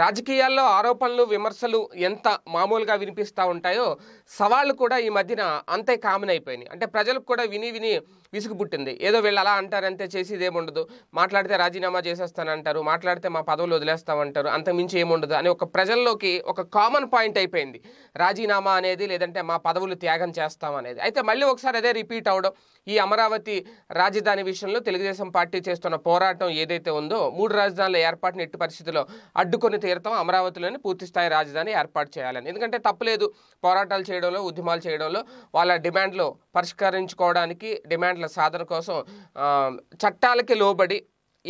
రాజకీయాల్లో ఆరోపణలు విమర్శలు ఎంత మామూలుగా వినిపిస్తూ ఉంటాయో సవాళ్ళు కూడా ఈ మధ్యన అంతే కామన్ అయిపోయినాయి అంటే ప్రజలకు కూడా విని విని పుట్టింది ఏదో వీళ్ళు అలా అంటారంతే చేసి ఇదేముండదు మాట్లాడితే రాజీనామా చేసేస్తానంటారు మాట్లాడితే మా పదవులు వదిలేస్తామంటారు అంతకుమించి ఏముండదు అని ఒక ప్రజల్లోకి ఒక కామన్ పాయింట్ అయిపోయింది రాజీనామా అనేది లేదంటే మా పదవులు త్యాగం చేస్తాం అనేది అయితే మళ్ళీ ఒకసారి అదే రిపీట్ అవడం ఈ అమరావతి రాజధాని విషయంలో తెలుగుదేశం పార్టీ చేస్తున్న పోరాటం ఏదైతే ఉందో మూడు రాజధానుల ఏర్పాటును ఎట్టి పరిస్థితుల్లో అడ్డుకొని తీరుతాం అమరావతిలోని పూర్తిస్థాయి రాజధాని ఏర్పాటు చేయాలని ఎందుకంటే తప్పలేదు పోరాటాలు చేయడంలో ఉద్యమాలు చేయడంలో వాళ్ళ డిమాండ్లు పరిష్కరించుకోవడానికి డిమాండ్ల సాధన కోసం చట్టాలకి లోబడి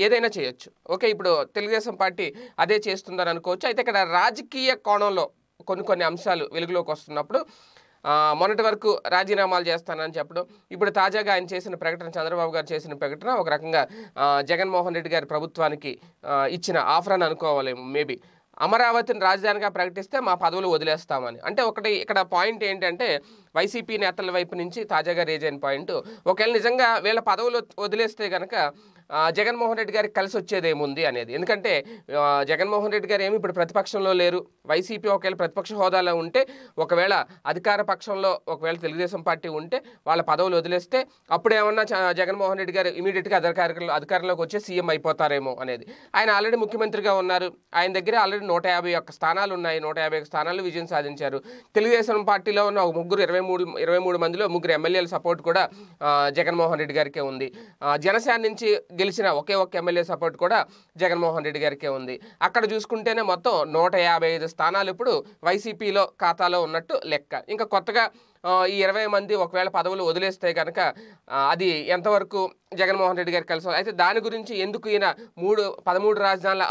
ఏదైనా చేయొచ్చు ఓకే ఇప్పుడు తెలుగుదేశం పార్టీ అదే చేస్తుందని అనుకోవచ్చు అయితే ఇక్కడ రాజకీయ కోణంలో కొన్ని కొన్ని అంశాలు వెలుగులోకి వస్తున్నప్పుడు మొన్నటి వరకు రాజీనామాలు చేస్తానని చెప్పడం ఇప్పుడు తాజాగా ఆయన చేసిన ప్రకటన చంద్రబాబు గారు చేసిన ప్రకటన ఒక రకంగా జగన్మోహన్ రెడ్డి గారి ప్రభుత్వానికి ఇచ్చిన ఆఫర్ అని అనుకోవాలి మేబీ అమరావతిని రాజధానిగా ప్రకటిస్తే మా పదవులు వదిలేస్తామని అంటే ఒకటి ఇక్కడ పాయింట్ ఏంటంటే వైసీపీ నేతల వైపు నుంచి తాజాగా రేజ్ అయిన పాయింట్ ఒకవేళ నిజంగా వీళ్ళ పదవులు వదిలేస్తే కనుక జగన్మోహన్ రెడ్డి గారికి కలిసి వచ్చేదేముంది అనేది ఎందుకంటే జగన్మోహన్ రెడ్డి గారు ఏమి ఇప్పుడు ప్రతిపక్షంలో లేరు వైసీపీ ఒకవేళ ప్రతిపక్ష హోదాలో ఉంటే ఒకవేళ అధికార పక్షంలో ఒకవేళ తెలుగుదేశం పార్టీ ఉంటే వాళ్ళ పదవులు వదిలేస్తే అప్పుడు ఏమన్నా జగన్మోహన్ రెడ్డి గారు ఇమీడియట్గా అధికార అధికారంలోకి వచ్చే సీఎం అయిపోతారేమో అనేది ఆయన ఆల్రెడీ ముఖ్యమంత్రిగా ఉన్నారు ఆయన దగ్గర ఆల్రెడీ నూట యాభై ఒక్క స్థానాలు ఉన్నాయి నూట యాభై స్థానాలు విజయం సాధించారు తెలుగుదేశం పార్టీలో ఉన్న ఒక ముగ్గురు ఇరవై ఇరవై మూడు ఇరవై మూడు మందిలో ముగ్గురు ఎమ్మెల్యేల సపోర్ట్ కూడా జగన్మోహన్ రెడ్డి గారికే ఉంది జనసేన నుంచి గెలిచిన ఒకే ఒక్క ఎమ్మెల్యే సపోర్ట్ కూడా జగన్మోహన్ రెడ్డి గారికే ఉంది అక్కడ చూసుకుంటేనే మొత్తం నూట యాభై ఐదు స్థానాలు ఇప్పుడు వైసీపీలో ఖాతాలో ఉన్నట్టు లెక్క ఇంకా కొత్తగా ఈ ఇరవై మంది ఒకవేళ పదవులు వదిలేస్తే కనుక అది ఎంతవరకు జగన్మోహన్ రెడ్డి గారు కలిసి అయితే దాని గురించి ఎందుకు ఈయన మూడు పదమూడు రాజధానుల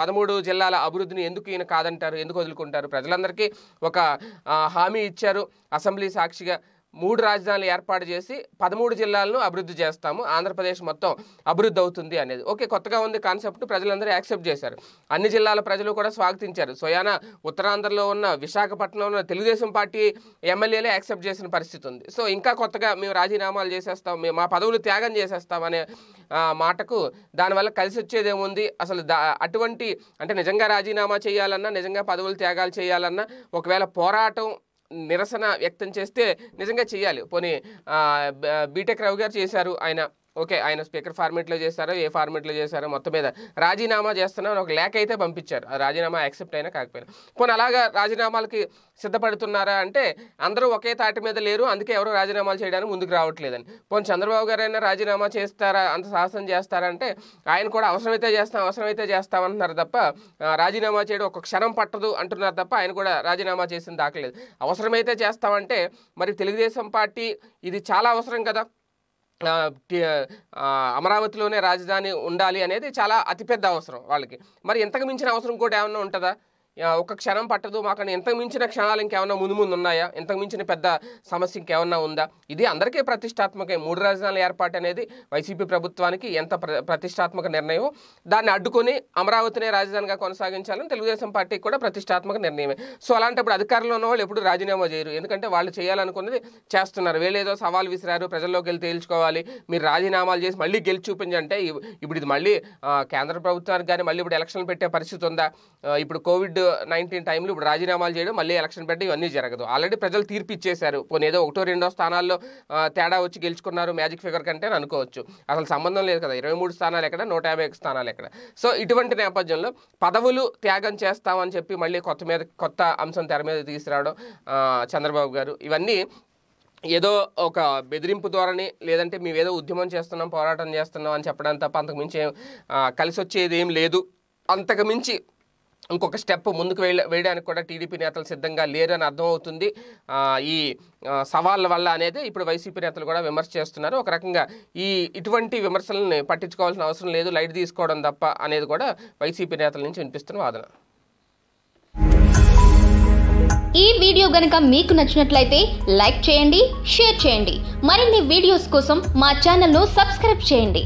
పదమూడు జిల్లాల అభివృద్ధిని ఎందుకు ఈయన కాదంటారు ఎందుకు వదులుకుంటారు ప్రజలందరికీ ఒక హామీ ఇచ్చారు అసెంబ్లీ సాక్షిగా మూడు రాజధానులు ఏర్పాటు చేసి పదమూడు జిల్లాలను అభివృద్ధి చేస్తాము ఆంధ్రప్రదేశ్ మొత్తం అభివృద్ధి అవుతుంది అనేది ఓకే కొత్తగా ఉంది కాన్సెప్ట్ ప్రజలందరూ యాక్సెప్ట్ చేశారు అన్ని జిల్లాల ప్రజలు కూడా స్వాగతించారు స్వయాన ఉత్తరాంధ్రలో ఉన్న విశాఖపట్నంలో ఉన్న తెలుగుదేశం పార్టీ ఎమ్మెల్యేలే యాక్సెప్ట్ చేసిన పరిస్థితి ఉంది సో ఇంకా కొత్తగా మేము రాజీనామాలు చేసేస్తాం మేము మా పదవులు త్యాగం చేసేస్తాం అనే మాటకు దానివల్ల కలిసి వచ్చేదేముంది అసలు అటువంటి అంటే నిజంగా రాజీనామా చేయాలన్నా నిజంగా పదవులు త్యాగాలు చేయాలన్నా ఒకవేళ పోరాటం నిరసన వ్యక్తం చేస్తే నిజంగా చేయాలి పోనీ బీటెక్ రావు గారు చేశారు ఆయన ఓకే ఆయన స్పీకర్ ఫార్మేట్లో చేస్తారో ఏ ఫార్మేట్లో చేశారో మొత్తం మీద రాజీనామా చేస్తున్నా ఒక లేఖ అయితే పంపించారు రాజీనామా యాక్సెప్ట్ అయినా కాకపోయినా పోనీ అలాగా రాజీనామాలకి సిద్ధపడుతున్నారా అంటే అందరూ ఒకే తాటి మీద లేరు అందుకే ఎవరు రాజీనామాలు చేయడానికి ముందుకు రావట్లేదని పోనీ చంద్రబాబు గారైనా రాజీనామా చేస్తారా అంత సాహసం చేస్తారా అంటే ఆయన కూడా అవసరమైతే చేస్తాం అవసరమైతే చేస్తామంటున్నారు తప్ప రాజీనామా చేయడం ఒక క్షణం పట్టదు అంటున్నారు తప్ప ఆయన కూడా రాజీనామా చేసింది దాకలేదు అవసరమైతే చేస్తామంటే మరి తెలుగుదేశం పార్టీ ఇది చాలా అవసరం కదా అమరావతిలోనే రాజధాని ఉండాలి అనేది చాలా అతిపెద్ద అవసరం వాళ్ళకి మరి ఇంతకు మించిన అవసరం కూడా ఏమైనా ఉంటుందా ఒక క్షణం పట్టదు మాకు ఇంతకు మించిన క్షణాలు ఇంకేమన్నా ముందు ముందు ఉన్నాయా ఇంతకు మించిన పెద్ద సమస్య ఇంకేమన్నా ఉందా ఇది అందరికీ ప్రతిష్టాత్మకే మూడు రాజధానుల ఏర్పాటు అనేది వైసీపీ ప్రభుత్వానికి ఎంత ప్రతిష్టాత్మక నిర్ణయం దాన్ని అడ్డుకొని అమరావతినే రాజధానిగా కొనసాగించాలని తెలుగుదేశం పార్టీకి కూడా ప్రతిష్టాత్మక నిర్ణయమే సో అలాంటప్పుడు అధికారంలో ఉన్న వాళ్ళు ఎప్పుడు రాజీనామా చేయరు ఎందుకంటే వాళ్ళు చేయాలనుకున్నది చేస్తున్నారు వీళ్ళు సవాల్ విసిరారు ప్రజల్లోకి వెళ్ళి తేల్చుకోవాలి మీరు రాజీనామాలు చేసి మళ్ళీ గెలిచి చూపించంటే ఇప్పుడు ఇది మళ్ళీ కేంద్ర ప్రభుత్వానికి కానీ మళ్ళీ ఇప్పుడు ఎలక్షన్ పెట్టే పరిస్థితి ఉందా ఇప్పుడు కోవిడ్ నైన్టీన్ టైంలో ఇప్పుడు రాజీనామాలు చేయడం మళ్ళీ ఎలక్షన్ పెట్టడం ఇవన్నీ జరగదు ఆల్రెడీ ప్రజలు తీర్పు ఇచ్చేశారు పోనీ ఏదో ఒకటో రెండో స్థానాల్లో తేడా వచ్చి గెలుచుకున్నారు మ్యాజిక్ ఫిగర్ కంటే అనుకోవచ్చు అసలు సంబంధం లేదు కదా ఇరవై మూడు స్థానాలు ఎక్కడ నూట యాభై స్థానాలు ఎక్కడ సో ఇటువంటి నేపథ్యంలో పదవులు త్యాగం చేస్తామని చెప్పి మళ్ళీ కొత్త మీద కొత్త అంశం తెర మీద తీసుకురావడం చంద్రబాబు గారు ఇవన్నీ ఏదో ఒక బెదిరింపు ద్వారానే లేదంటే మేమేదో ఉద్యమం చేస్తున్నాం పోరాటం చేస్తున్నాం అని చెప్పడం తప్ప అంతకుమించి కలిసి వచ్చేది ఏం లేదు అంతకుమించి ఇంకొక స్టెప్ ముందుకు వెళ్ళ వేయడానికి కూడా టీడీపీ నేతలు సిద్ధంగా లేరు అని అర్థమవుతుంది ఈ సవాళ్ళ వల్ల అనేది ఇప్పుడు వైసీపీ నేతలు కూడా విమర్శ చేస్తున్నారు ఒక రకంగా ఈ ఇటువంటి విమర్శలను పట్టించుకోవాల్సిన అవసరం లేదు లైట్ తీసుకోవడం తప్ప అనేది కూడా వైసీపీ నేతల నుంచి వినిపిస్తున్న వాదన ఈ వీడియో గనుక మీకు నచ్చినట్లయితే లైక్ చేయండి షేర్ చేయండి మరిన్ని వీడియోస్ కోసం మా ఛానల్ను సబ్స్క్రైబ్ చేయండి